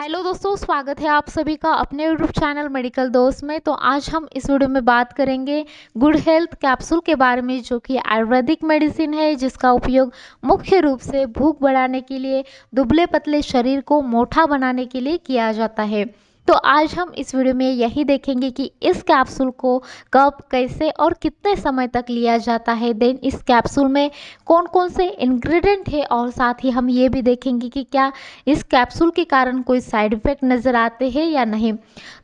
hello दोस्तों स्वागत है आप सभी का अपने यूट्यूब चैनल मेडिकल दोस्त में तो आज हम इस वीडियो में बात करेंगे गुड हेल्थ कैप्सूल के बारे में जो कि आयुर्वेदिक मेडिसिन है जिसका उपयोग मुख्य रूप से भूख बढ़ाने के लिए दुबले पतले शरीर को मोटा बनाने के लिए किया जाता है तो आज हम इस वीडियो में यही देखेंगे कि इस कैप्सूल को कब कैसे और कितने समय तक लिया जाता है देन इस कैप्सूल में कौन कौन से इंग्रेडिएंट है और साथ ही हम ये भी देखेंगे कि क्या इस कैप्सूल के कारण कोई साइड इफेक्ट नज़र आते हैं या नहीं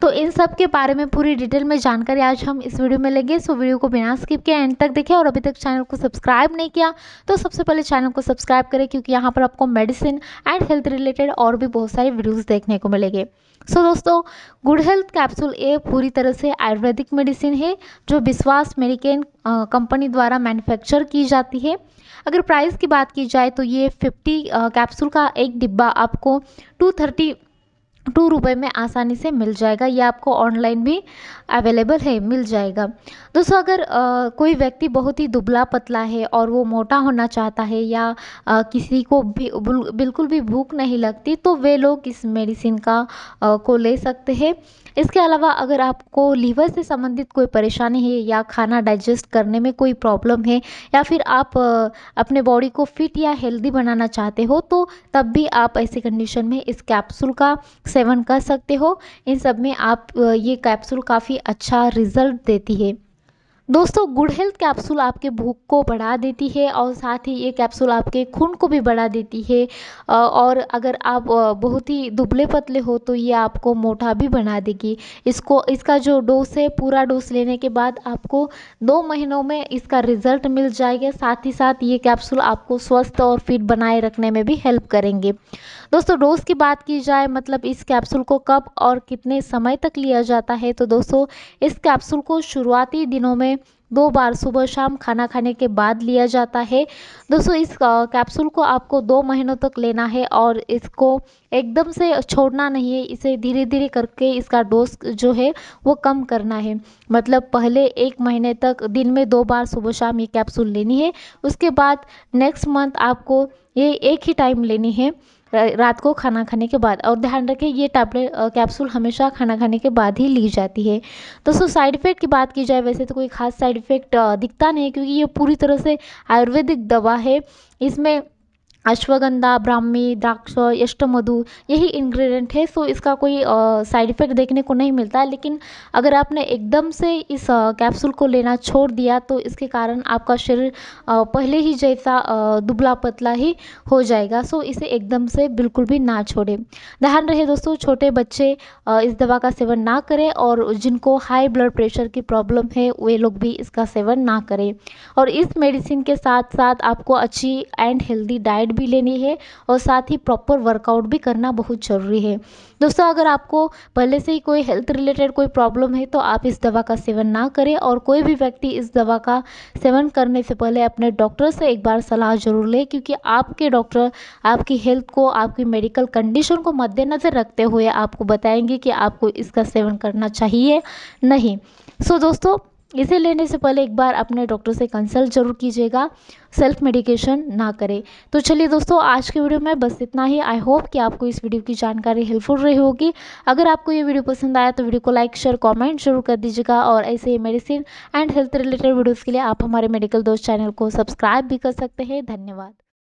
तो इन सब के बारे में पूरी डिटेल में जानकारी आज हम इस वीडियो में लेंगे सो वीडियो को बिना स्किप के एंड तक देखें और अभी तक चैनल को सब्सक्राइब नहीं किया तो सबसे पहले चैनल को सब्सक्राइब करें क्योंकि यहाँ पर आपको मेडिसिन एंड हेल्थ रिलेटेड और भी बहुत सारे वीडियोज़ देखने को मिलेंगे सो दोस्तों दोस्तों गुड हेल्थ कैप्सूल ए पूरी तरह से आयुर्वेदिक मेडिसिन है जो विश्वास मेडिकेन कंपनी द्वारा मैन्युफैक्चर की जाती है अगर प्राइस की बात की जाए तो ये 50 कैप्सूल का एक डिब्बा आपको 230 टू रुपये में आसानी से मिल जाएगा या आपको ऑनलाइन भी अवेलेबल है मिल जाएगा दोस्तों अगर कोई व्यक्ति बहुत ही दुबला पतला है और वो मोटा होना चाहता है या किसी को भी बिल्कुल भी भूख नहीं लगती तो वे लोग इस मेडिसिन का को ले सकते हैं इसके अलावा अगर आपको लीवर से संबंधित कोई परेशानी है या खाना डाइजेस्ट करने में कोई प्रॉब्लम है या फिर आप अपने बॉडी को फिट या हेल्दी बनाना चाहते हो तो तब भी आप ऐसी कंडीशन में इस कैप्सूल का सेवन कर सकते हो इन सब में आप ये कैप्सूल काफ़ी अच्छा रिज़ल्ट देती है दोस्तों गुड हेल्थ कैप्सूल आपके भूख को बढ़ा देती है और साथ ही ये कैप्सूल आपके खून को भी बढ़ा देती है और अगर आप बहुत ही दुबले पतले हो तो ये आपको मोटा भी बना देगी इसको इसका जो डोज है पूरा डोज लेने के बाद आपको दो महीनों में इसका रिजल्ट मिल जाएगा साथ ही साथ ये कैप्सूल आपको स्वस्थ और फिट बनाए रखने में भी हेल्प करेंगे दोस्तों डोज की बात की जाए मतलब इस कैप्सूल को कब और कितने समय तक लिया जाता है तो दोस्तों इस कैप्सूल को शुरुआती दिनों में दो बार सुबह शाम खाना खाने के बाद लिया जाता है दोस्तों इस कैप्सूल को आपको दो महीनों तक लेना है और इसको एकदम से छोड़ना नहीं है इसे धीरे धीरे करके इसका डोज जो है वो कम करना है मतलब पहले एक महीने तक दिन में दो बार सुबह शाम ये कैप्सूल लेनी है उसके बाद नेक्स्ट मंथ आपको ये एक ही टाइम लेनी है रात को खाना खाने के बाद और ध्यान रखें ये टैबलेट कैप्सूल हमेशा खाना खाने के बाद ही ली जाती है दोस्तों साइड इफ़ेक्ट की बात की जाए वैसे तो कोई खास साइड इफ़ेक्ट दिखता नहीं है क्योंकि ये पूरी तरह से आयुर्वेदिक दवा है इसमें अश्वगंधा ब्राह्मी द्राक्ष यष्टमधु यही इंग्रेडिएंट है सो इसका कोई साइड इफ़ेक्ट देखने को नहीं मिलता है लेकिन अगर आपने एकदम से इस कैप्सूल को लेना छोड़ दिया तो इसके कारण आपका शरीर पहले ही जैसा दुबला पतला ही हो जाएगा सो इसे एकदम से बिल्कुल भी ना छोड़ें ध्यान रहे दोस्तों छोटे बच्चे इस दवा का सेवन ना करें और जिनको हाई ब्लड प्रेशर की प्रॉब्लम है वे लोग भी इसका सेवन ना करें और इस मेडिसिन के साथ साथ आपको अच्छी एंड हेल्दी डाइट डाइट भी लेनी है और साथ ही प्रॉपर वर्कआउट भी करना बहुत ज़रूरी है दोस्तों अगर आपको पहले से ही कोई हेल्थ रिलेटेड कोई प्रॉब्लम है तो आप इस दवा का सेवन ना करें और कोई भी व्यक्ति इस दवा का सेवन करने से पहले अपने डॉक्टर से एक बार सलाह जरूर लें क्योंकि आपके डॉक्टर आपकी हेल्थ को आपकी मेडिकल कंडीशन को मद्देनज़र रखते हुए आपको बताएंगे कि आपको इसका सेवन करना चाहिए नहीं सो so, दोस्तों इसे लेने से पहले एक बार अपने डॉक्टर से कंसल्ट ज़रूर कीजिएगा सेल्फ मेडिकेशन ना करें तो चलिए दोस्तों आज के वीडियो में बस इतना ही आई होप कि आपको इस वीडियो की जानकारी हेल्पफुल रही होगी अगर आपको ये वीडियो पसंद आया तो वीडियो को लाइक शेयर कमेंट जरूर कर दीजिएगा और ऐसे ही medicine and health related videos के लिए आप हमारे मेडिकल दोस्त चैनल को सब्सक्राइब भी कर सकते हैं धन्यवाद